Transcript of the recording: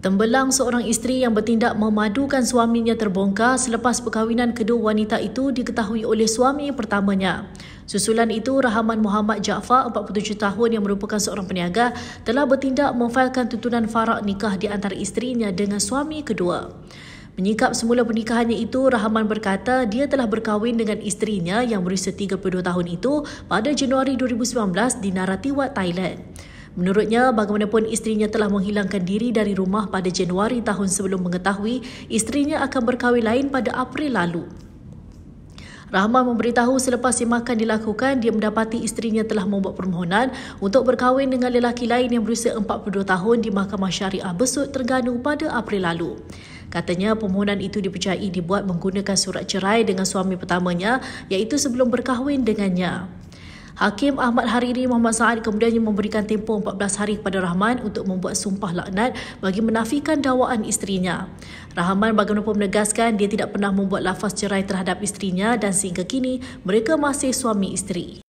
Tembelang seorang isteri yang bertindak memadukan suaminya terbongkar selepas perkahwinan kedua wanita itu diketahui oleh suami pertamanya. Susulan itu, Rahman Muhammad Jaafar, 47 tahun yang merupakan seorang peniaga, telah bertindak memfailkan tuntunan farak nikah di antara isterinya dengan suami kedua. Menyikap semula pernikahannya itu, Rahman berkata dia telah berkahwin dengan isterinya yang berusia 32 tahun itu pada Januari 2019 di Naratiwat, Thailand. Menurutnya, bagaimanapun isterinya telah menghilangkan diri dari rumah pada Januari tahun sebelum mengetahui isterinya akan berkahwin lain pada April lalu. Rahman memberitahu selepas simakan dilakukan, dia mendapati isterinya telah membuat permohonan untuk berkahwin dengan lelaki lain yang berusia 42 tahun di Mahkamah Syariah Besut, Terengganu pada April lalu. Katanya permohonan itu dipercayai dibuat menggunakan surat cerai dengan suami pertamanya iaitu sebelum berkahwin dengannya. Hakim Ahmad Hariri Muhammad Sa'ad kemudiannya memberikan tempoh 14 hari kepada Rahman untuk membuat sumpah laknat bagi menafikan dakwaan isterinya. Rahman bagaimanapun menegaskan dia tidak pernah membuat lafaz cerai terhadap isterinya dan sehingga kini mereka masih suami isteri.